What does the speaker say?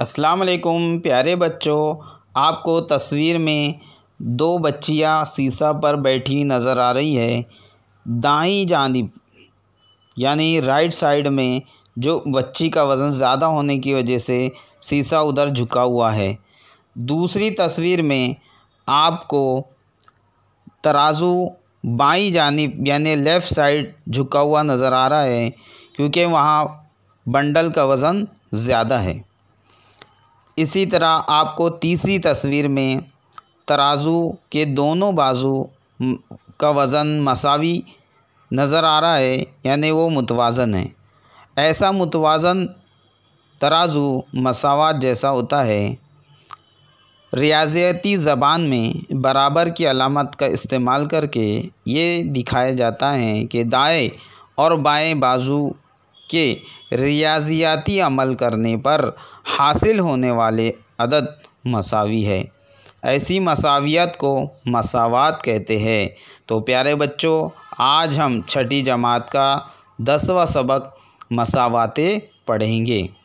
अस्सलाम वालेकुम प्यारे बच्चों आपको तस्वीर में दो बच्चियां शीशा पर बैठी नज़र आ रही है दाई जानब यानी राइट साइड में जो बच्ची का वज़न ज़्यादा होने की वजह से शीशा उधर झुका हुआ है दूसरी तस्वीर में आपको तराजू बाई जानब यानी लेफ़्ट साइड झुका हुआ नज़र आ रहा है क्योंकि वहाँ बंडल का वज़न ज़्यादा है इसी तरह आपको तीसरी तस्वीर में तराजू के दोनों बाजू का वज़न मसावी नज़र आ रहा है यानी वो मुतवाज़न है ऐसा मुतवाज़न तराजू मसावत जैसा होता है रियाजियाती ज़बान में बराबर की अलामत का इस्तेमाल करके ये दिखाया जाता है कि दाएँ और बाएँ बाजू के रियाजियाती अमल करने पर हासिल होने वाले अदद मसावी है ऐसी मसावियत को मसावात कहते हैं तो प्यारे बच्चों आज हम छठी जमात का दसवा सबक मसावाते पढ़ेंगे